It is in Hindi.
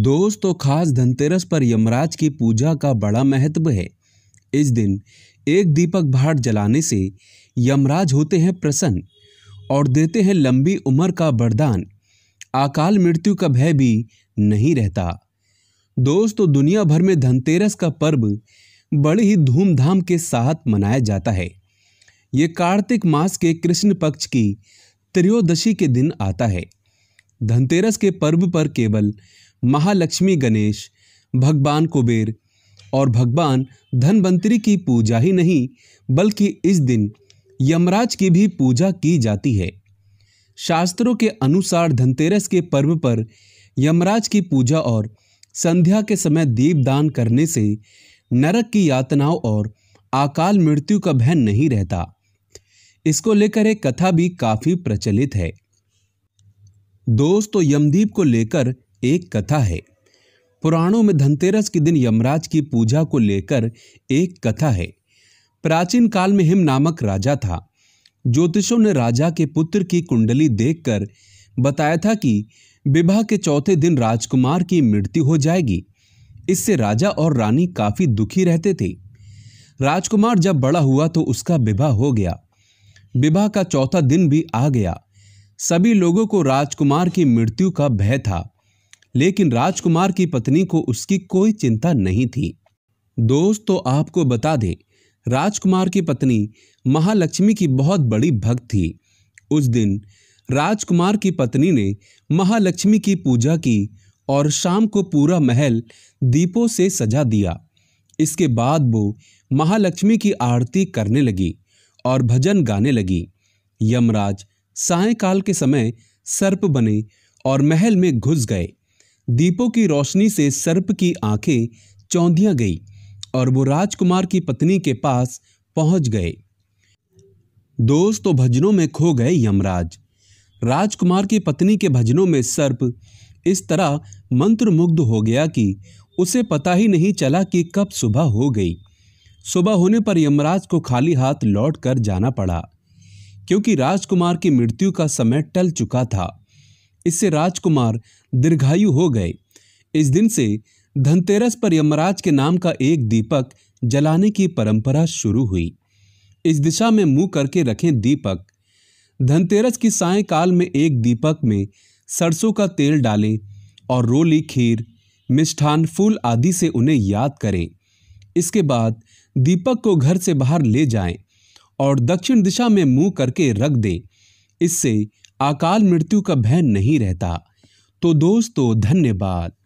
दोस्तों तो खास धनतेरस पर यमराज की पूजा का बड़ा महत्व है इस दिन एक दीपक भाट जलाने से यमराज होते हैं प्रसन्न और देते हैं लंबी उम्र का वरदान अकाल मृत्यु का भय भी नहीं रहता दोस्तों तो दुनिया भर में धनतेरस का पर्व बड़ी ही धूमधाम के साथ मनाया जाता है ये कार्तिक मास के कृष्ण पक्ष की त्रयोदशी के दिन आता है धनतेरस के पर्व पर केवल महालक्ष्मी गणेश भगवान कुबेर और भगवान धनवंतरी की पूजा ही नहीं बल्कि इस दिन यमराज की भी पूजा की जाती है शास्त्रों के अनुसार धनतेरस के पर्व पर यमराज की पूजा और संध्या के समय दीपदान करने से नरक की यातनाओं और अकाल मृत्यु का भय नहीं रहता इसको लेकर एक कथा भी काफ़ी प्रचलित है दोस्तों यमदीप को लेकर एक कथा है पुराणों में धनतेरस के दिन यमराज की पूजा को लेकर एक कथा है प्राचीन काल में हिम नामक राजा था ज्योतिषों ने राजा के पुत्र की कुंडली देखकर बताया था कि विवाह के चौथे दिन राजकुमार की मृत्यु हो जाएगी इससे राजा और रानी काफी दुखी रहते थे राजकुमार जब बड़ा हुआ तो उसका विवाह हो गया विवाह का चौथा दिन भी आ गया सभी लोगों को राजकुमार की मृत्यु का भय था लेकिन राजकुमार की पत्नी को उसकी कोई चिंता नहीं थी दोस्त तो आपको बता दें राजकुमार की पत्नी महालक्ष्मी की बहुत बड़ी भक्त थी उस दिन राजकुमार की पत्नी ने महालक्ष्मी की पूजा की और शाम को पूरा महल दीपों से सजा दिया इसके बाद वो महालक्ष्मी की आरती करने लगी और भजन गाने लगी यमराज सायकाल के समय सर्प बने और महल में घुस गए दीपों की रोशनी से सर्प की आंखें चौंधिया गई और वो राजकुमार की पत्नी के पास पहुंच गए दोस्त तो भजनों में खो गए यमराज राजकुमार की पत्नी के भजनों में सर्प इस तरह मंत्रमुग्ध हो गया कि उसे पता ही नहीं चला कि कब सुबह हो गई सुबह होने पर यमराज को खाली हाथ लौट कर जाना पड़ा क्योंकि राजकुमार की मृत्यु का समय टल चुका था इससे राजकुमार दीर्घायु हो गए इस दिन से धनतेरस पर यमराज के नाम का एक दीपक जलाने की परंपरा शुरू हुई इस दिशा में मुंह करके रखें दीपक धनतेरस की सायकाल में एक दीपक में सरसों का तेल डालें और रोली खीर मिष्ठान फूल आदि से उन्हें याद करें इसके बाद दीपक को घर से बाहर ले जाएं और दक्षिण दिशा में मुंह करके रख दें इससे अकाल मृत्यु का भय नहीं रहता तो दोस्तों धन्यवाद